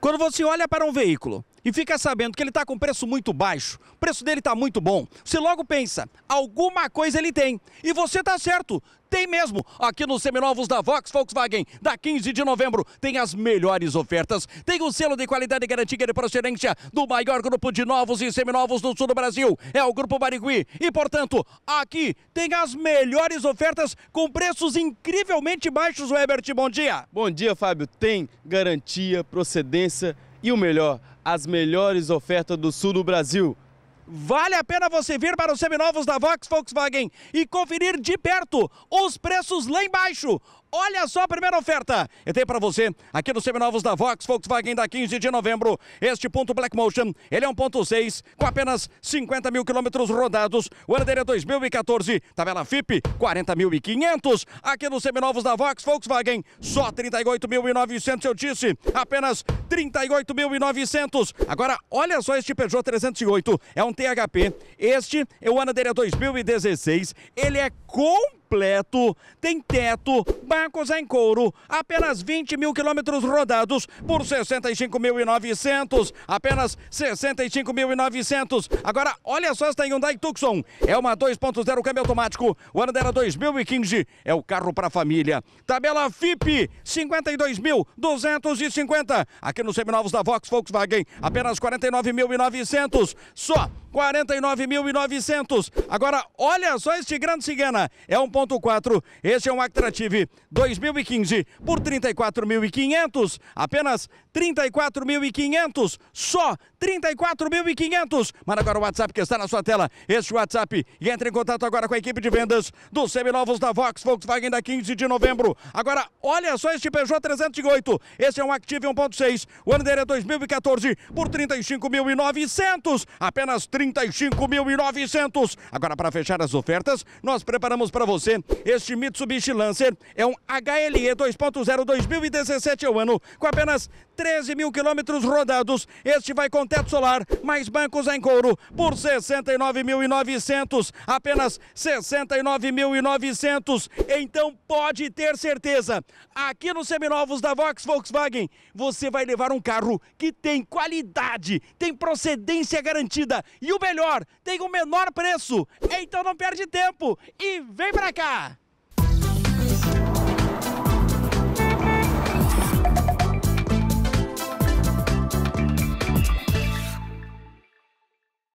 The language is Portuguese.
Quando você olha para um veículo e fica sabendo que ele está com preço muito baixo, o preço dele está muito bom, você logo pensa, alguma coisa ele tem. E você está certo, tem mesmo. Aqui nos Seminovos da Vox Volkswagen, da 15 de novembro, tem as melhores ofertas. Tem o selo de qualidade garantida de procedência do maior grupo de novos e seminovos do sul do Brasil. É o Grupo Barigui. E, portanto, aqui tem as melhores ofertas com preços incrivelmente baixos, Webert. Bom dia. Bom dia, Fábio. Tem garantia, procedência e o melhor, as melhores ofertas do sul do Brasil. Vale a pena você vir para os seminovos da Vox Volkswagen e conferir de perto os preços lá embaixo Olha só a primeira oferta. Eu tenho para você aqui nos seminovos da Vox Volkswagen da 15 de novembro. Este ponto Black Motion, ele é 1.6 com apenas 50 mil quilômetros rodados. O ano dele é 2014. Tabela FIP 40.500. Aqui nos seminovos da Vox Volkswagen, só 38.900 eu disse. Apenas 38.900. Agora, olha só este Peugeot 308. É um THP. Este, o ano dele é 2016. Ele é com completo. Tem teto, bancos em couro, apenas 20 mil quilômetros rodados por 65.900. Apenas 65.900. Agora, olha só esta Hyundai Tucson. É uma 2.0 câmbio automático. O ano dela 2015. É, é o carro para família. Tabela FIP, 52.250. Aqui nos seminovos da Vox Volkswagen, apenas 49.900. Só 49.900. Agora, olha só este grande cigana. É um 1.4. Este é um Actrative 2015 por 34.500, apenas 34.500, só 34.500. Manda agora o WhatsApp que está na sua tela, este WhatsApp, e entre em contato agora com a equipe de vendas dos seminovos da Vox Volkswagen da 15 de novembro. Agora, olha só este Peugeot 308, este é um Active 1.6, o ano dele é 2014 por 35.900, apenas 35.900. Agora, para fechar as ofertas, nós preparamos para você você. Este Mitsubishi Lancer é um HLE 2.0 2017 o ano, com apenas 13 mil quilômetros rodados. Este vai com teto solar, mais bancos em couro, por 69.900, apenas 69.900. Então pode ter certeza, aqui nos seminovos da Vox Volkswagen, você vai levar um carro que tem qualidade, tem procedência garantida e o melhor, tem o menor preço. Então não perde tempo e vem pra cá! América!